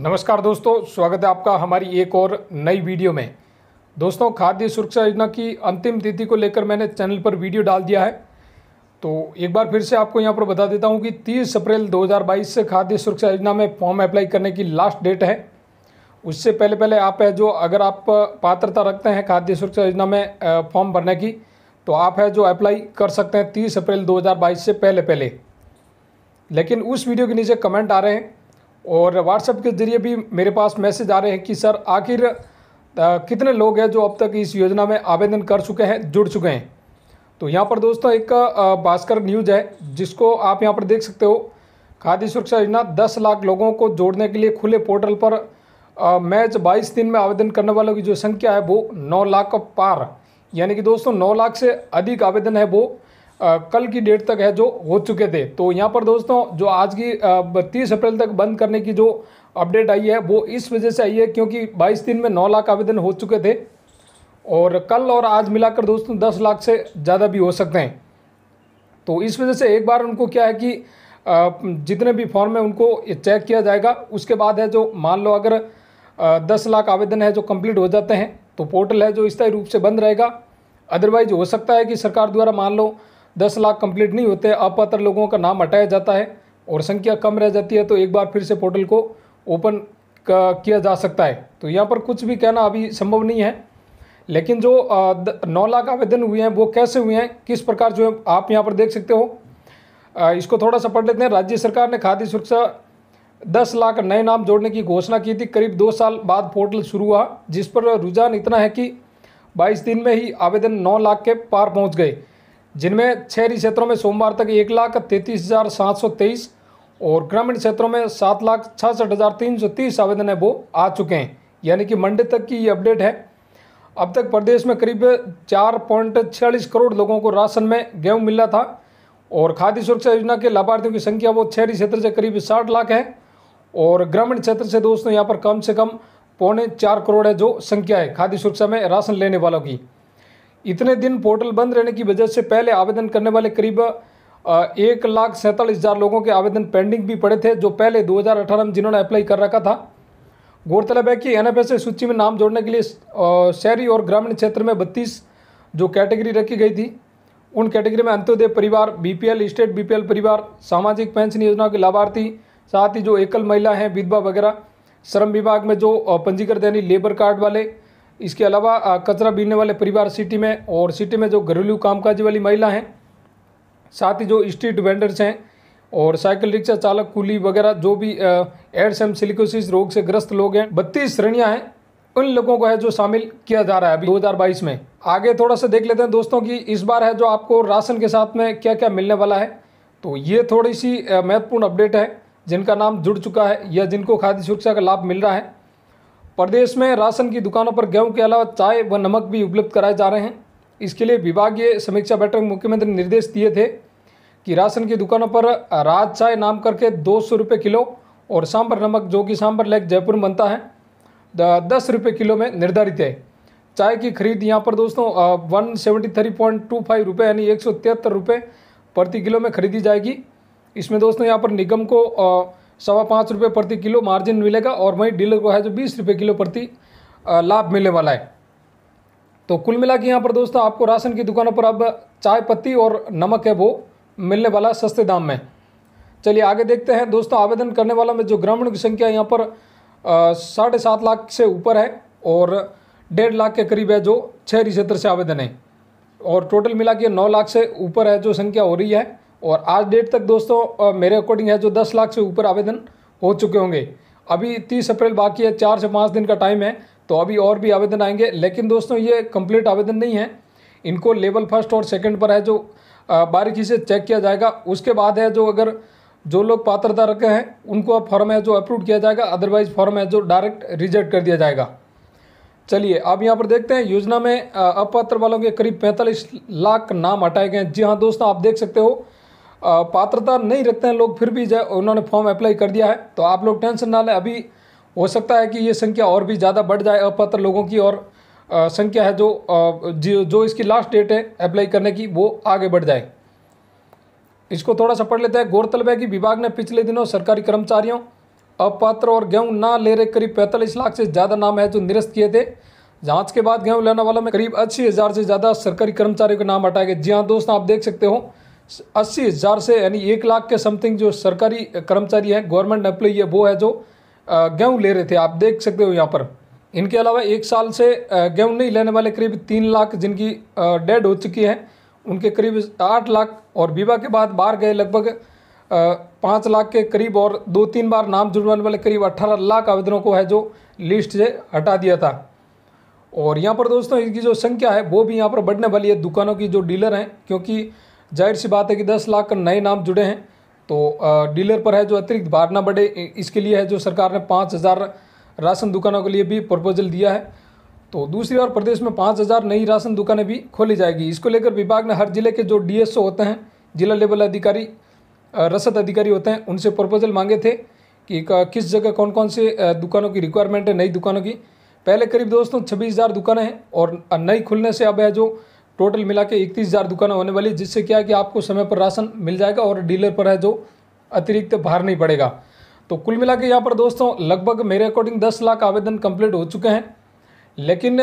नमस्कार दोस्तों स्वागत है आपका हमारी एक और नई वीडियो में दोस्तों खाद्य सुरक्षा योजना की अंतिम तिथि को लेकर मैंने चैनल पर वीडियो डाल दिया है तो एक बार फिर से आपको यहां पर बता देता हूं कि 30 अप्रैल 2022 से खाद्य सुरक्षा योजना में फॉर्म अप्लाई करने की लास्ट डेट है उससे पहले पहले आप है जो अगर आप पात्रता रखते हैं खाद्य सुरक्षा योजना में फॉर्म भरने की तो आप है जो अप्लाई कर सकते हैं तीस अप्रैल दो से पहले पहले लेकिन उस वीडियो के नीचे कमेंट आ रहे हैं और व्हाट्सएप के ज़रिए भी मेरे पास मैसेज आ रहे हैं कि सर आखिर कितने लोग हैं जो अब तक इस योजना में आवेदन कर चुके हैं जुड़ चुके हैं तो यहाँ पर दोस्तों एक भास्कर न्यूज़ है जिसको आप यहाँ पर देख सकते हो खाद्य सुरक्षा योजना दस लाख लोगों को जोड़ने के लिए खुले पोर्टल पर मैच बाईस दिन में आवेदन करने वालों की जो संख्या है वो नौ लाख पार यानी कि दोस्तों नौ लाख से अधिक आवेदन है वो कल की डेट तक है जो हो चुके थे तो यहाँ पर दोस्तों जो आज की तीस अप्रैल तक बंद करने की जो अपडेट आई है वो इस वजह से आई है क्योंकि बाईस दिन में नौ लाख आवेदन हो चुके थे और कल और आज मिलाकर दोस्तों दस लाख से ज़्यादा भी हो सकते हैं तो इस वजह से एक बार उनको क्या है कि जितने भी फॉर्म है उनको चेक किया जाएगा उसके बाद है जो मान लो अगर दस लाख आवेदन है जो कंप्लीट हो जाते हैं तो पोर्टल है जो स्थायी रूप से बंद रहेगा अदरवाइज हो सकता है कि सरकार द्वारा मान लो दस लाख कंप्लीट नहीं होते अपात्र लोगों का नाम हटाया जाता है और संख्या कम रह जाती है तो एक बार फिर से पोर्टल को ओपन किया जा सकता है तो यहाँ पर कुछ भी कहना अभी संभव नहीं है लेकिन जो नौ लाख आवेदन हुए हैं वो कैसे हुए हैं किस प्रकार जो है आप यहाँ पर देख सकते हो इसको थोड़ा सा पढ़ लेते हैं राज्य सरकार ने खाद्य सुरक्षा दस लाख नए नाम जोड़ने की घोषणा की थी करीब दो साल बाद पोर्टल शुरू हुआ जिस पर रुझान इतना है कि बाईस दिन में ही आवेदन नौ लाख के पार पहुँच गए जिनमें शहरी क्षेत्रों में सोमवार तक एक लाख तैंतीस हज़ार सात सौ तेईस और ग्रामीण क्षेत्रों में सात लाख छियासठ हज़ार तीन सौ तीस आवेदन है वो आ चुके हैं यानी कि मंडे तक की ये अपडेट है अब तक प्रदेश में करीब चार पॉइंट छियालीस करोड़ लोगों को राशन में गेहूँ मिल था और खाद्य सुरक्षा योजना के लाभार्थियों की संख्या वो शहरी क्षेत्र से करीब साठ लाख है और ग्रामीण क्षेत्र से दोस्तों यहाँ पर कम से कम पौने चार करोड़ है जो संख्या है खाद्य सुरक्षा में राशन लेने वालों की इतने दिन पोर्टल बंद रहने की वजह से पहले आवेदन करने वाले करीब एक लाख सैंतालीस हज़ार लोगों के आवेदन पेंडिंग भी पड़े थे जो पहले 2018 में जिन्होंने अप्लाई कर रखा था गौरतलब है कि एन सूची में नाम जोड़ने के लिए शहरी और ग्रामीण क्षेत्र में बत्तीस जो कैटेगरी रखी गई थी उन कैटेगरी में अंत्योदय परिवार बीपीएल स्टेट बीपीएल परिवार सामाजिक पेंशन योजना के लाभार्थी साथ ही जो एकल महिला हैं विधवा वगैरह श्रम विभाग में जो पंजीकृत यानी लेबर कार्ड वाले इसके अलावा कचरा बीनने वाले परिवार सिटी में और सिटी में जो घरेलू कामकाज वाली महिला हैं साथ ही जो स्ट्रीट वेंडर्स हैं और साइकिल रिक्शा चालक कुली वगैरह जो भी एड्स एम सिलिकोसिस रोग से ग्रस्त लोग हैं बत्तीस श्रेणियाँ हैं उन लोगों को है जो शामिल किया जा रहा है अभी 2022 में आगे थोड़ा सा देख लेते हैं दोस्तों कि इस बार है जो आपको राशन के साथ में क्या क्या मिलने वाला है तो ये थोड़ी सी महत्वपूर्ण अपडेट है जिनका नाम जुड़ चुका है या जिनको खाद्य सुरक्षा का लाभ मिल रहा है प्रदेश में राशन की दुकानों पर गेहूं के अलावा चाय व नमक भी उपलब्ध कराए जा रहे हैं इसके लिए विभागीय समीक्षा बैठक में मुख्यमंत्री निर्देश दिए थे कि राशन की दुकानों पर राज चाय नाम करके दो सौ रुपये किलो और सांभर नमक जो कि सांभर लेक जयपुर में बनता है दस रुपये किलो में निर्धारित है चाय की खरीद यहाँ पर दोस्तों one seventy three point two five रुपये यानी एक सौ तिहत्तर रुपये प्रति किलो में खरीदी जाएगी इसमें दोस्तों यहाँ पर निगम को आ, सवा पाँच रुपये प्रति किलो मार्जिन मिलेगा और वहीं डीलर को है जो बीस रुपये किलो प्रति लाभ मिलने वाला है तो कुल मिला के यहाँ पर दोस्तों आपको राशन की दुकानों पर अब चाय पत्ती और नमक है वो मिलने वाला है सस्ते दाम में चलिए आगे देखते हैं दोस्तों आवेदन करने वाला में जो ग्रामीणों की संख्या यहाँ पर साढ़े सात लाख से ऊपर है और डेढ़ लाख के करीब है जो छह क्षेत्र से आवेदन है और टोटल मिला के नौ लाख से ऊपर है जो संख्या हो रही है और आज डेट तक दोस्तों मेरे अकॉर्डिंग है जो दस लाख से ऊपर आवेदन हो चुके होंगे अभी तीस अप्रैल बाकी है चार से पाँच दिन का टाइम है तो अभी और भी आवेदन आएंगे लेकिन दोस्तों ये कंप्लीट आवेदन नहीं है इनको लेवल फर्स्ट और सेकंड पर है जो बारीकी से चेक किया जाएगा उसके बाद है जो अगर जो लोग पात्रता रखे हैं उनको अब फॉर्म है जो अप्रूव किया जाएगा अदरवाइज फॉर्म है जो डायरेक्ट रिजेक्ट कर दिया जाएगा चलिए अब यहाँ पर देखते हैं योजना में अपात्र वालों के करीब पैंतालीस लाख नाम हटाए गए हैं जी हाँ दोस्तों आप देख सकते हो पात्रता नहीं रखते हैं लोग फिर भी जो उन्होंने फॉर्म अप्लाई कर दिया है तो आप लोग टेंशन ना लें अभी हो सकता है कि ये संख्या और भी ज़्यादा बढ़ जाए अपात्र लोगों की और संख्या है जो जो इसकी लास्ट डेट है अप्लाई करने की वो आगे बढ़ जाए इसको थोड़ा सा पढ़ लेते हैं गौरतलब है कि विभाग ने पिछले दिनों सरकारी कर्मचारियों अपात्र और गेहूँ ना ले रहे करीब पैंतालीस लाख से ज़्यादा नाम है जो निरस्त किए थे जांच के बाद गेहूँ लेने वालों में करीब अस्सी हज़ार से ज़्यादा सरकारी कर्मचारियों के नाम हटाए गए जी हाँ दोस्त आप देख सकते हो अस्सी हज़ार से यानी एक लाख के समथिंग जो सरकारी कर्मचारी हैं गवर्नमेंट एम्प्लॉई है वो है जो गेहूँ ले रहे थे आप देख सकते हो यहाँ पर इनके अलावा एक साल से गेहूँ नहीं लेने वाले करीब तीन लाख जिनकी डेड हो चुकी हैं उनके करीब आठ लाख और विवाह के बाद बाहर गए लगभग पाँच लाख के करीब और दो तीन बार नाम जुड़वाने वाले करीब अट्ठारह लाख आवेदनों को है जो लिस्ट से हटा दिया था और यहाँ पर दोस्तों इनकी जो संख्या है वो भी यहाँ पर बढ़ने वाली है दुकानों की जो डीलर हैं क्योंकि जाहिर सी बात है कि दस लाख नए नाम जुड़े हैं तो डीलर पर है जो अतिरिक्त भार ना बढ़े इसके लिए है जो सरकार ने पाँच हज़ार राशन दुकानों के लिए भी प्रपोजल दिया है तो दूसरी ओर प्रदेश में पाँच हज़ार नई राशन दुकानें भी खोली जाएगी इसको लेकर विभाग ने हर जिले के जो डी होते हैं जिला लेवल अधिकारी रसद अधिकारी होते हैं उनसे प्रपोजल मांगे थे कि किस जगह कौन कौन से दुकानों की रिक्वायरमेंट है नई दुकानों की पहले करीब दोस्तों छब्बीस हज़ार दुकानें हैं और नई खुलने से अब है जो टोटल मिला के इकतीस हज़ार दुकानें होने वाली जिससे क्या है कि आपको समय पर राशन मिल जाएगा और डीलर पर है जो अतिरिक्त भार नहीं पड़ेगा तो कुल मिला के यहाँ पर दोस्तों लगभग मेरे अकॉर्डिंग दस लाख आवेदन कंप्लीट हो चुके हैं लेकिन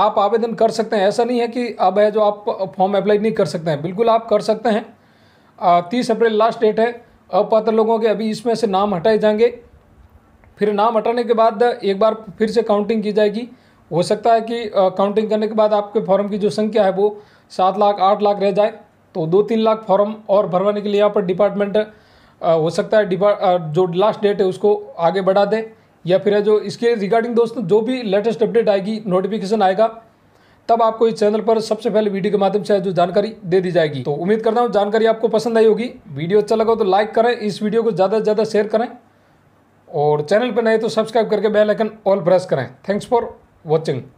आप आवेदन कर सकते हैं ऐसा नहीं है कि अब है जो आप फॉर्म अप्लाई नहीं कर सकते हैं बिल्कुल आप कर सकते हैं तीस अप्रैल लास्ट डेट है अपात्र लोगों के अभी इसमें से नाम हटाए जाएंगे फिर नाम हटाने के बाद एक बार फिर से काउंटिंग की जाएगी हो सकता है कि काउंटिंग करने के बाद आपके फॉर्म की जो संख्या है वो सात लाख आठ लाख रह जाए तो दो तीन लाख फॉर्म और भरवाने के लिए यहाँ पर डिपार्टमेंट हो सकता है डिपार्ट जो लास्ट डेट है उसको आगे बढ़ा दे या फिर जो इसके रिगार्डिंग दोस्तों जो भी लेटेस्ट अपडेट आएगी नोटिफिकेशन आएगा तब आपको इस चैनल पर सबसे पहले वीडियो के माध्यम से जो जानकारी दे दी जाएगी तो उम्मीद करता हूँ जानकारी आपको पसंद आई होगी वीडियो अच्छा लगा तो लाइक करें इस वीडियो को ज़्यादा से ज़्यादा शेयर करें और चैनल पर नए तो सब्सक्राइब करके बेल आइकन ऑल प्रेस करें थैंक्स फॉर watching